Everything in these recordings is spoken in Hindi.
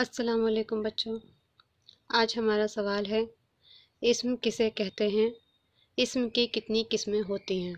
अस्सलाम वालेकुम बच्चों आज हमारा सवाल है इसम किसे कहते हैं इसम की कितनी किस्में होती हैं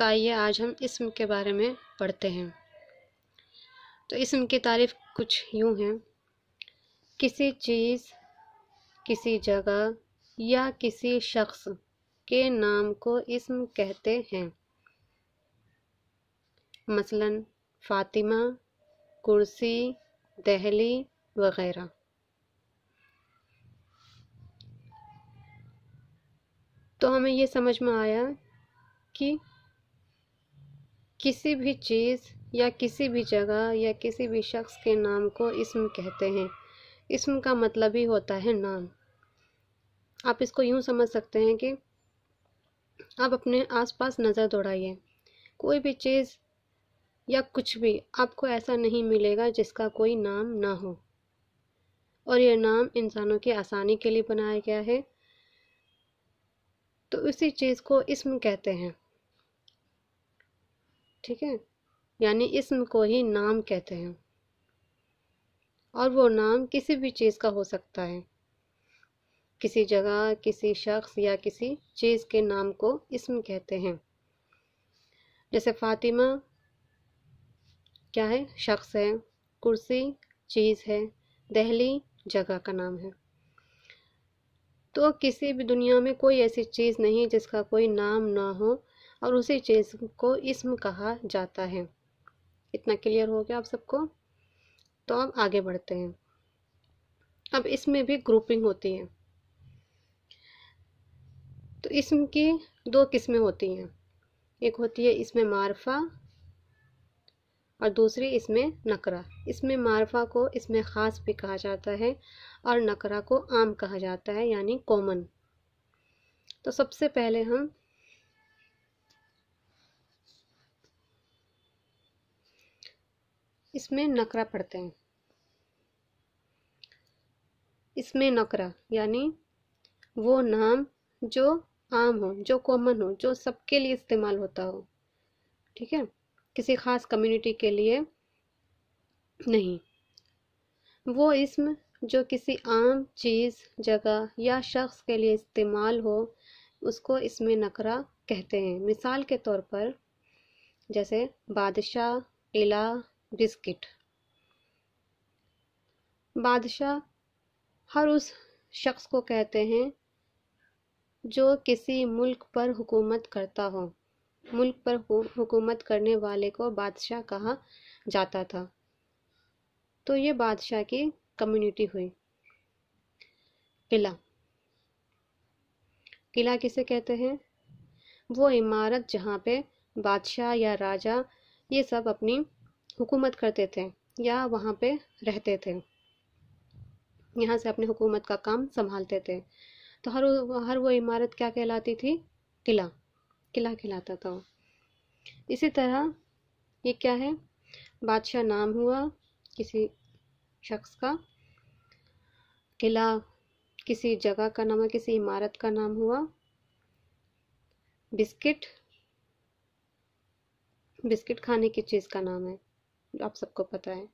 तो आइए आज हम इसम के बारे में पढ़ते हैं तो इसम की तारीफ कुछ यूँ है किसी चीज़ किसी जगह या किसी शख्स के नाम को इसम कहते हैं मसलन फ़ातिमा कुर्सी दहली वगैरह तो हमें ये समझ में आया कि किसी भी चीज़ या किसी भी जगह या किसी भी शख्स के नाम को इसम कहते हैं इसम का मतलब ही होता है नाम आप इसको यूँ समझ सकते हैं कि आप अपने आसपास नज़र दौड़ाइए कोई भी चीज़ या कुछ भी आपको ऐसा नहीं मिलेगा जिसका कोई नाम ना हो और यह नाम इंसानों की आसानी के लिए बनाया गया है तो उसी चीज़ को इसम कहते हैं ठीक है यानी इसम को ही नाम कहते हैं और वो नाम किसी भी चीज़ का हो सकता है किसी जगह किसी शख्स या किसी चीज़ के नाम को इसम कहते हैं जैसे फातिमा क्या है शख्स है कुर्सी चीज़ है दहली जगह का नाम है तो किसी भी दुनिया में कोई ऐसी चीज़ नहीं जिसका कोई नाम ना हो और उसी चीज़ को इसम कहा जाता है इतना क्लियर हो गया आप सबको तो अब आगे बढ़ते हैं अब इसमें भी ग्रुपिंग होती है तो इसम की दो किस्में होती हैं एक होती है इसमें मारफा और दूसरी इसमें नकरा इसमें मारफा को इसमें ख़ास भी कहा जाता है और नकरा को आम कहा जाता है यानी कॉमन तो सबसे पहले हम इसमें नकरा पढ़ते हैं इसमें नकरा यानी वो नाम जो आम हो जो कॉमन हो जो सबके लिए इस्तेमाल होता हो ठीक है किसी खास कम्युनिटी के लिए नहीं वो इसम जो किसी आम चीज़ जगह या शख्स के लिए इस्तेमाल हो उसको इसमें नकरा कहते हैं मिसाल के तौर पर जैसे बादशाह इला बिस्किट बादशाह हर उस शख्स को कहते हैं जो किसी मुल्क पर हुकूमत करता हो मुल्क पर हुकूमत करने वाले को बादशाह कहा जाता था तो ये बादशाह की कम्युनिटी हुई किला किला किसे कहते हैं वो इमारत जहाँ पे बादशाह या राजा ये सब अपनी हुकूमत करते थे या वहाँ पे रहते थे यहाँ से अपनी हुकूमत का काम संभालते थे तो हर हर वो इमारत क्या कहलाती थी किला किला खिलाता था इसी तरह ये क्या है बादशाह नाम हुआ किसी शख्स का किला किसी जगह का नाम है किसी इमारत का नाम हुआ बिस्किट बिस्किट खाने की चीज़ का नाम है आप सबको पता है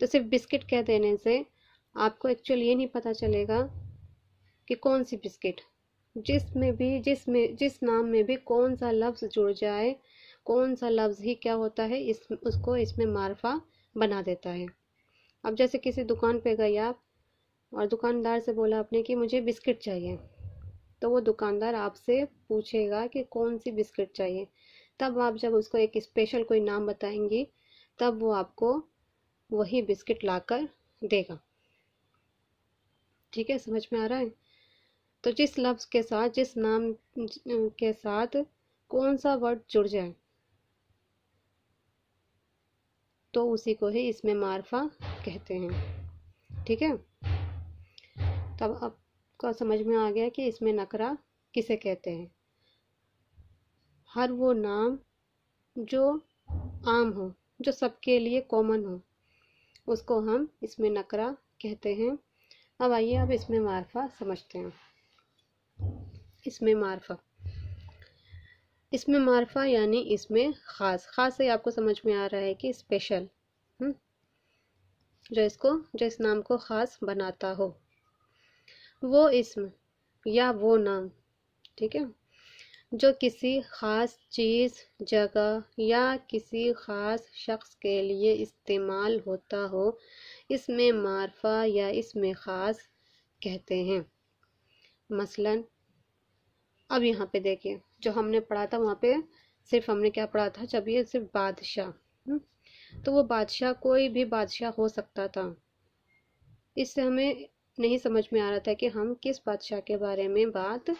तो सिर्फ बिस्किट कह देने से आपको एक्चुअल ये नहीं पता चलेगा कि कौन सी बिस्किट जिस में भी जिस में जिस नाम में भी कौन सा लफ्ज़ जुड़ जाए कौन सा लफ्ज़ ही क्या होता है इस उसको इसमें मारफा बना देता है अब जैसे किसी दुकान पे गए आप और दुकानदार से बोला आपने कि मुझे बिस्किट चाहिए तो वो दुकानदार आपसे पूछेगा कि कौन सी बिस्किट चाहिए तब आप जब उसको एक स्पेशल कोई नाम बताएंगी तब वो आपको वही बिस्किट लाकर देगा ठीक है समझ में आ रहा है तो जिस लफ्ज़ के साथ जिस नाम के साथ कौन सा वर्ड जुड़ जाए तो उसी को ही इसमें मारफा कहते हैं ठीक है तब आपका समझ में आ गया कि इसमें नकरा किसे कहते हैं हर वो नाम जो आम हो जो सबके लिए कॉमन हो उसको हम इसमें नकरा कहते हैं अब आइए अब इसमें मारफा समझते हैं इसमें मारफा इसमें मारफा यानी इसमें ख़ास ख़ास से आपको समझ में आ रहा है कि स्पेशल हम्म, जो इसको जो इस नाम को ख़ास बनाता हो वो इसम या वो नाम ठीक है जो किसी ख़ास चीज़ जगह या किसी ख़ास शख्स के लिए इस्तेमाल होता हो इसमें मारफा या इसमें ख़ास कहते हैं मसलन अब यहाँ पे देखिए जो हमने पढ़ा था वहाँ पे सिर्फ हमने क्या पढ़ा था जब ये सिर्फ बादशाह हम्म, तो वो बादशाह कोई भी बादशाह हो सकता था इससे हमें नहीं समझ में आ रहा था कि हम किस बादशाह के बारे में बात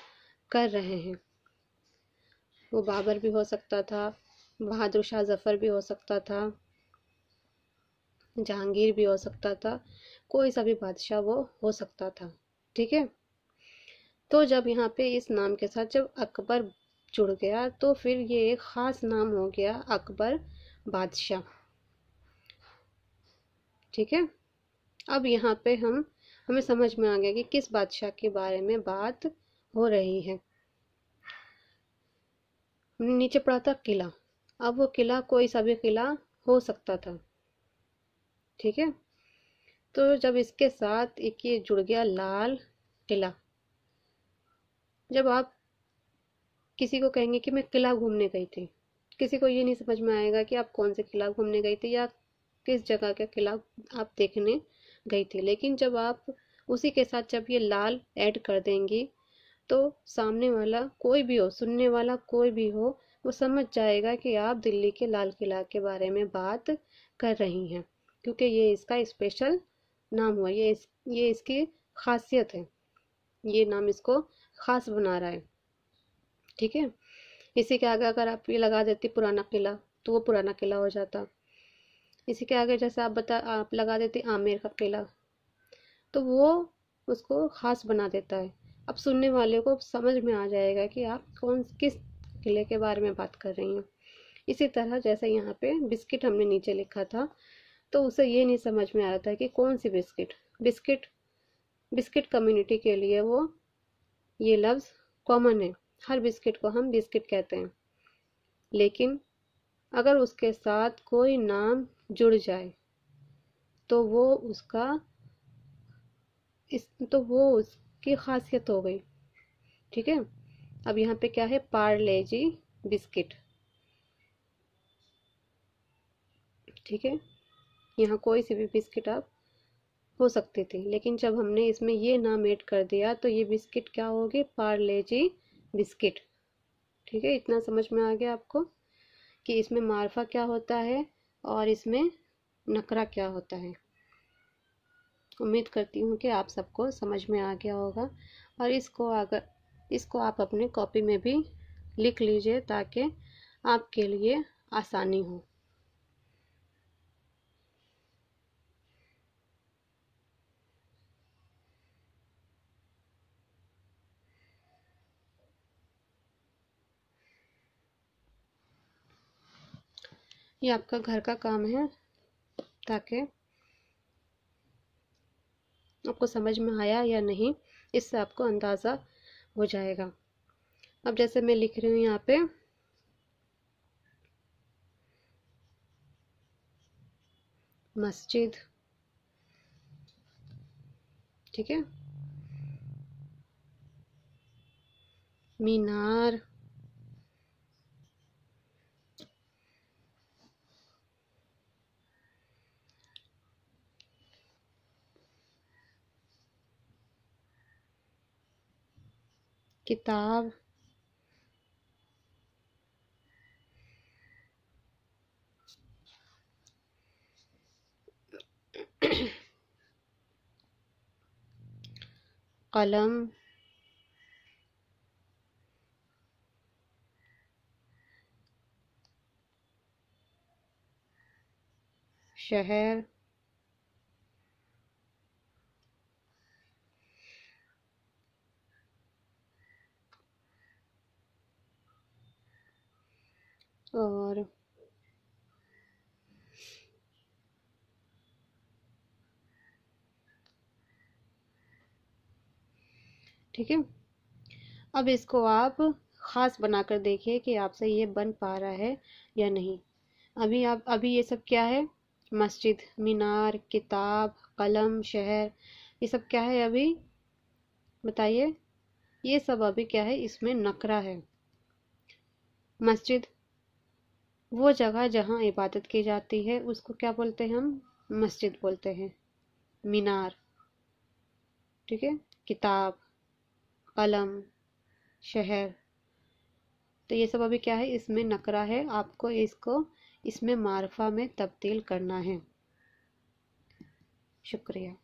कर रहे हैं वो बाबर भी हो सकता था बहादुर शाह जफर भी हो सकता था जहांगीर भी हो सकता था कोई सा भी बादशाह वो हो सकता था ठीक है तो जब यहाँ पे इस नाम के साथ जब अकबर जुड़ गया तो फिर ये एक ख़ास नाम हो गया अकबर बादशाह ठीक है अब यहाँ पे हम हमें समझ में आ गया कि किस बादशाह के बारे में बात हो रही है नीचे पड़ा था किला अब वो किला कोई सा भी किला हो सकता था ठीक है तो जब इसके साथ एक ये जुड़ गया लाल किला जब आप किसी को कहेंगे कि मैं किला घूमने गई थी किसी को ये नहीं समझ में आएगा कि आप कौन से किला घूमने गई थी या किस जगह का किला आप देखने गई थी लेकिन जब आप उसी के साथ जब ये लाल ऐड कर देंगी तो सामने वाला कोई भी हो सुनने वाला कोई भी हो वो समझ जाएगा कि आप दिल्ली के लाल किला के बारे में बात कर रही हैं क्योंकि ये इसका स्पेशल नाम हुआ ये इस, ये इसकी खासियत है ये नाम इसको ख़ास बना रहा है ठीक है इसी के आगे अगर आप ये लगा देती पुराना किला तो वो पुराना किला हो जाता इसी के आगे जैसे आप बता आप लगा देते आमेर का किला तो वो उसको ख़ास बना देता है अब सुनने वाले को समझ में आ जाएगा कि आप कौन किस किले के बारे में बात कर रही हैं इसी तरह जैसे यहाँ पे बिस्किट हमने नीचे लिखा था तो उसे ये नहीं समझ में आ रहा था कि कौन सी बिस्किट बिस्किट बिस्किट कम्युनिटी के लिए वो ये लफ्ज़ कॉमन है हर बिस्किट को हम बिस्किट कहते हैं लेकिन अगर उसके साथ कोई नाम जुड़ जाए तो वो उसका इस तो वो उसकी खासियत हो गई ठीक है अब यहाँ पे क्या है जी बिस्किट ठीक है यहाँ कोई सी भी बिस्किट आप हो सकती थी लेकिन जब हमने इसमें ये नाम ऐड कर दिया तो ये बिस्किट क्या होगी पार्ले जी बिस्किट ठीक है इतना समझ में आ गया आपको कि इसमें मार्फा क्या होता है और इसमें नकरा क्या होता है उम्मीद करती हूँ कि आप सबको समझ में आ गया होगा और इसको अगर इसको आप अपने कॉपी में भी लिख लीजिए ताकि आपके लिए आसानी हो ये आपका घर का काम है ताकि आपको समझ में आया या नहीं इससे आपको अंदाज़ा हो जाएगा अब जैसे मैं लिख रही हूँ यहाँ पे मस्जिद ठीक है मीनार किताब कलम शहर और ठीक है अब इसको आप ख़ास बनाकर देखिए कि आपसे ये बन पा रहा है या नहीं अभी आप अभी ये सब क्या है मस्जिद मीनार किताब कलम शहर ये सब क्या है अभी बताइए ये सब अभी क्या है इसमें नकरा है मस्जिद वो जगह जहाँ इबादत की जाती है उसको क्या बोलते हैं हम मस्जिद बोलते हैं मीनार ठीक है किताब कलम शहर तो ये सब अभी क्या है इसमें नकरा है आपको इसको इसमें मारफा में तब्दील करना है शुक्रिया